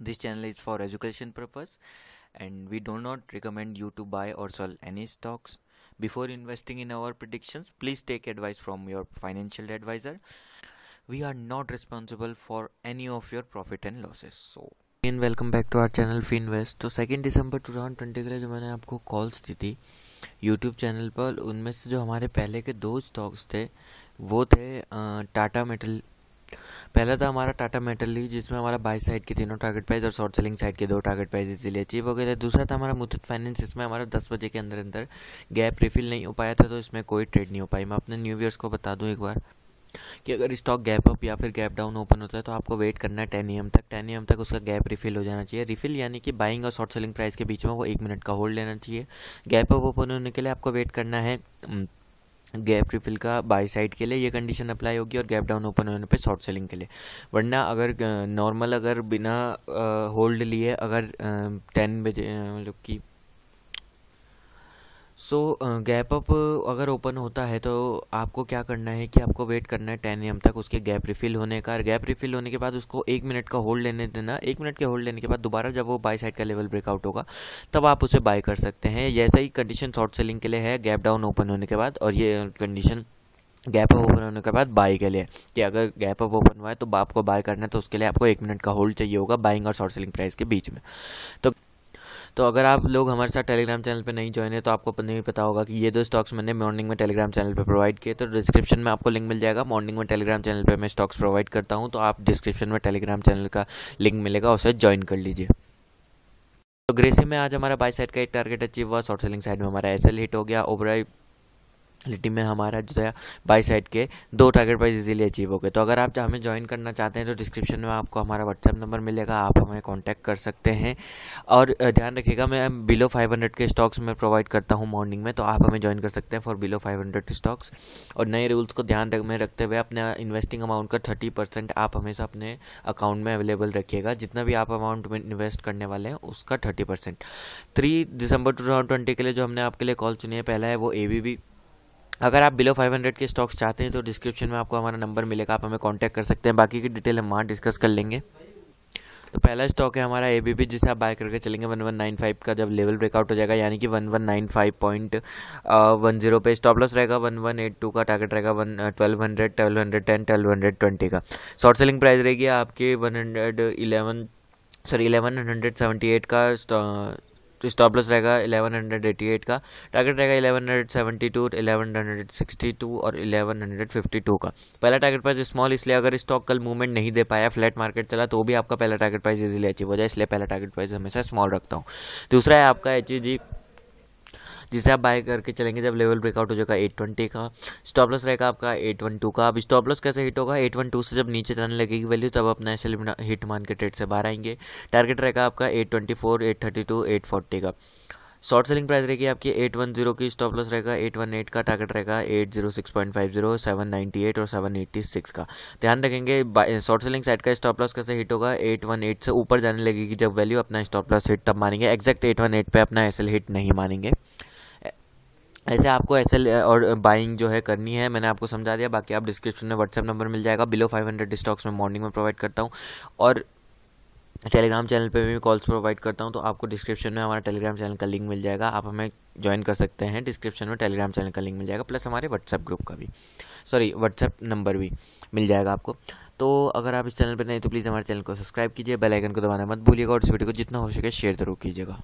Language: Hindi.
this channel is for education purpose and we do not recommend you to buy or sell any stocks before investing in our predictions please take advice from your financial advisor we are not responsible for any of your profit and losses so and welcome back to our channel finvest So, second December 2020, thousand twenty के जो मैंने आपको कॉल्स दी थी पर उनमें से जो हमारे पहले के दो स्टॉक्स थे वो थे टाटा मेटल पहला था हमारा टाटा मेटल जिसमें हमारा बाई साइड के तीनों टारगेट प्राइस और शॉर्ट सेलिंग साइड के दो टारगेट प्राइस इसीलिए अचीव हो गए थे दूसरा था हमारा मुथुत फाइनेंस जिसमें हमारा दस बजे के अंदर अंदर गैप रिफिल नहीं हो पाया था तो इसमें कोई ट्रेड नहीं हो पाई मैं अपने न्यू ईयर्स को बता दूँ एक बार कि अगर स्टॉक गैप अप या फिर गैप डाउन ओपन होता है तो आपको वेट करना है टेन ई तक टेन एम तक उसका गैप रिफिल हो जाना चाहिए रिफिल यानी कि बाइंग और शॉर्ट सेलिंग प्राइस के बीच में वो एक मिनट का होल्ड लेना चाहिए गैप अप ओपन होने के लिए आपको वेट करना है गैप रिफिल का बाई साइड के लिए ये कंडीशन अप्लाई होगी और गैप डाउन ओपन होने पे शॉर्ट सेलिंग के लिए वरना अगर नॉर्मल अगर बिना होल्ड लिए अगर टेन बजे मतलब कि सो गैप अप अगर ओपन होता है तो आपको क्या करना है कि आपको वेट करना है टेन एम तक उसके गैप रिफिल होने का और गैप रिफिल होने के बाद उसको एक मिनट का होल्ड लेने देना एक मिनट के होल्ड लेने के बाद दोबारा जब वो बाई साइड का लेवल ब्रेकआउट होगा तब आप उसे बाय कर सकते हैं जैसा ही कंडीशन शॉर्ट सेलिंग के लिए है गैप डाउन ओपन होने के बाद और ये कंडीशन गैप अप ओपन होने के बाद बाई के लिए कि अगर गैप अप ओपन हुआ है तो आपको बाय करना है तो उसके लिए आपको एक मिनट का होल्ड चाहिए होगा बाइंग और शॉर्ट सेलिंग प्राइस के बीच में तो तो अगर आप लोग हमारे साथ टेलीग्राम चैनल पर नहीं ज्वाइन है तो आपको नहीं पता होगा कि ये दो स्टॉक्स मैंने मॉर्निंग में टेलीग्राम चैनल पर प्रोवाइड किए तो डिस्क्रिप्शन में आपको लिंक मिल जाएगा मॉर्निंग में टेलीग्राम चैनल पर मैं स्टॉक्स प्रोवाइड करता हूँ तो आप डिस्क्रिप्शन में टेलीग्राम चैनल का लिंक मिलेगा उसे ज्वाइन कर लीजिए तो ग्रेसी में आज हमारा बाई साइड का एक टारगेट अचीव हुआ शॉर्ट सेलिंग साइड में हमारा एसएल हिट हो गया ओवरऑल लिटी में हमारा जो है बाई साइड के दो टारगेट प्राइस इजीली अचीव हो गए तो अगर आप हमें ज्वाइन करना चाहते हैं तो डिस्क्रिप्शन में आपको हमारा व्हाट्सएप नंबर मिलेगा आप हमें कांटेक्ट कर सकते हैं और ध्यान रखिएगा मैं बिलो 500 के स्टॉक्स में प्रोवाइड करता हूं मॉर्निंग में तो आप हमें ज्वाइन कर सकते हैं फॉर बिलो 500 स्टॉक्स और नए रूल्स को ध्यान में रखते हुए अपने इन्वेस्टिंग अमाउंट का थर्टी परसेंट आप हमेशा अपने अकाउंट में अवेलेबल रखिएगा जितना भी आप अमाउंट में इन्वेस्ट करने वाले हैं उसका thirty percent three December to के लिए जो हमने आपके लिए कॉल चुनी है पहला है वो ए अगर आप बिलो 500 के स्टॉक्स चाहते हैं तो डिस्क्रिप्शन में आपको हमारा नंबर मिलेगा आप हमें कांटेक्ट कर सकते हैं बाकी की डिटेल हम वहाँ डिस्कस कर लेंगे तो पहला स्टॉक है हमारा ए बी बी जिसे आप बाय करके चलेंगे वन वन नाइन फाइव का जब लेवल ब्रेकआउट हो जाएगा यानी कि one one nine five point one zero पे स्टॉप लॉस रहेगा वन वन एट टू का टारगेट रहेगा one twelve hundred twelve hundred ten twelve hundred twenty का शॉर्ट सेलिंग प्राइस रहेगी आपके one hundred sorry eleven hundred seventy eight का तो स्टॉप लॉस रहेगा 1188 का टारगेट रहेगा 1172 1162 और 1152 का पहला टारगेट प्राइस स्मॉल इसलिए अगर स्टॉक कल मूवमेंट नहीं दे पाया फ्लैट मार्केट चला तो भी आपका पहला टारगेट प्राइस इजीली अचीव हो जाए इसलिए पहला टारगेट प्राइस हमेशा स्मॉल रखता हूँ दूसरा है आपका एच जिसे आप बाय करके चलेंगे जब लेवल ब्रेकआउट हो जाएगा एट ट्वेंटी का स्टॉप लॉस रहेगा आपका एट वन टू का अब स्टॉप लॉस कैसे हिट होगा एट वन टू से जब नीचे जाने लगेगी वैल्यू तब अपना एस हिट मान के ट्रेड से बाहर आएंगे टारगेट रहेगा आपका eight twenty four eight thirty two eight forty का शॉर्ट सेलिंग प्राइस रहेगी आपकी एट वन जीरो की स्टॉप लॉस रहेगा एट वन एट का टारगेट रहेगा eight zero six point five zero seven ninety eight और सेवन एट्टी सिक्स का ध्यान रखेंगे शॉर्ट सेलिंग साइड का स्टॉप लॉस कैसे हिट होगा एट वन एट से ऊपर जाने लगेगी जब वैल्यू अपना स्टॉप लॉस हिट तब मानेंगे एक्जैक्ट एट वन एट पर अपना एस हिट नहीं मानेंगे ऐसे आपको ऐसे और बाइंग जो है करनी है मैंने आपको समझा दिया बाकी आप डिस्क्रिप्शन में व्हाट्सअप नंबर मिल जाएगा बिलो फाइव हंड्रेड स्टॉक्स में मॉर्निंग में प्रोवाइड करता हूँ और टेलीग्राम चैनल पे भी कॉल्स प्रोवाइड करता हूँ तो आपको डिस्क्रिप्शन में हमारा टेलीग्राम चैनल का लिंक मिल जाएगा आप हमें ज्वाइन कर सकते हैं डिस्क्रिप्शन में टेलीग्राम चैनल का लिंक मिल जाएगा प्लस हमारे व्हाट्सएप ग्रुप का भी सॉरी व्हाट्सएप नंबर भी मिल जाएगा आपको तो अगर आप इस चैनल पर नहीं तो प्लीज़ हमारे चैनल को सब्सक्राइब कीजिए बेल आइकन को दबाना मत भूलिएगा और इस वीडियो को जितना हो सके शेयर जरूर कीजिएगा